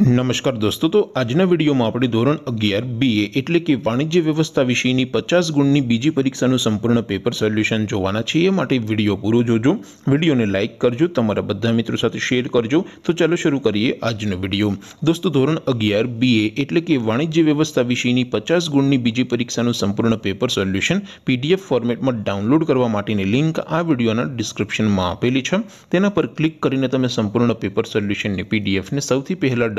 નમસ્કાર દોસ્તો તો આજના વિડીયોમાં આપણે ધોરણ અગિયાર બીએ એટલે કે વાણિજ્ય વ્યવસ્થા વિષયની પચાસ ગુણની બીજી પરીક્ષાનું સંપૂર્ણ પેપર સોલ્યુશન જોવાના છીએ એ માટે વિડીયો પૂરો જોજો વિડીયોને લાઇક કરજો તમારા બધા મિત્રો સાથે શેર કરજો તો ચાલો શરૂ કરીએ આજનો વિડીયો દોસ્તો ધોરણ અગિયાર બીએ એટલે કે વાણિજ્ય વ્યવસ્થા વિષયની પચાસ ગુણની બીજી પરીક્ષાનું સંપૂર્ણ પેપર સોલ્યુશન પીડીએફ ફોર્મેટમાં ડાઉનલોડ કરવા માટેની લિંક આ વિડીયોના ડિસ્ક્રિપ્શનમાં આપેલી છે તેના પર ક્લિક કરીને તમે સંપૂર્ણ પેપર સોલ્યુશનની પીડીએફને સૌથી પહેલાં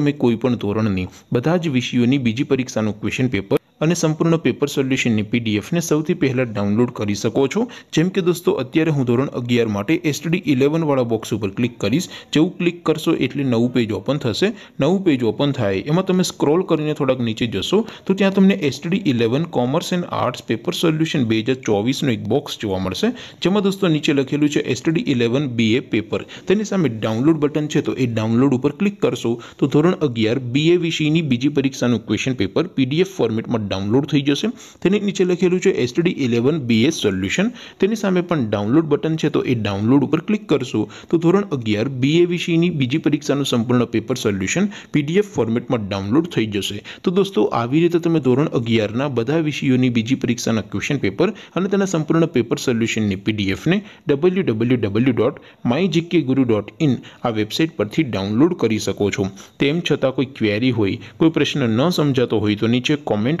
તમે કોઈપણ ધોરણની બધા જ વિષયોની બીજી પરીક્ષાનું ક્વેશ્ચન પેપર અને સંપૂર્ણ પેપર સોલ્યુશન ની પીડીએફ ને સૌથી પહેલા ડાઉનલોડ કરી શકો છો જેમ કે દોસ્તો અત્યારે હું ધોરણ 11 માટે STD 11 વાળો બોક્સ ઉપર ક્લિક કરીશ જેવું ક્લિક કરશો એટલે નવું પેજ ઓપન થશે નવું પેજ ઓપન થાય એમાં તમે સ્ક્રોલ કરીને થોડક નીચે જશો તો ત્યાં તમને STD 11 commerce and arts paper solution 2024 નો એક બોક્સ જોવા મળશે જેમ કે દોસ્તો નીચે લખેલું છે STD 11 BA પેપર તેની સામે ડાઉનલોડ બટન છે તો એ ડાઉનલોડ ઉપર ક્લિક કરશો તો ધોરણ 11 BAVC ની બીજી પરીક્ષા નું ક્વેશ્ચન પેપર પીડીએફ ફોર્મેટમાં ડાઉનલોડ થઈ જશે તેની નીચે લખેલું છે STD 11 BA સોલ્યુશન તેની સામે પણ ડાઉનલોડ બટન છે તો એ ડાઉનલોડ ઉપર ક્લિક કરશું તો ધોરણ 11 BA VC ની બીજી પરીક્ષાનું સંપૂર્ણ પેપર સોલ્યુશન PDF ફોર્મેટમાં ડાઉનલોડ થઈ જશે તો દોસ્તો આવી રીતે તમે ધોરણ 11 ના બધા વિષયોની બીજી પરીક્ષાના ક્વેશ્ચન પેપર અને તેના સંપૂર્ણ પેપર સોલ્યુશનની PDF ને www.mygkguru.in આ વેબસાઈટ પરથી ડાઉનલોડ કરી શકો છો તેમ છતાં કોઈ ક્વેરી હોય કોઈ પ્રશ્ન ન સમજતો હોય તો નીચે કમેન્ટ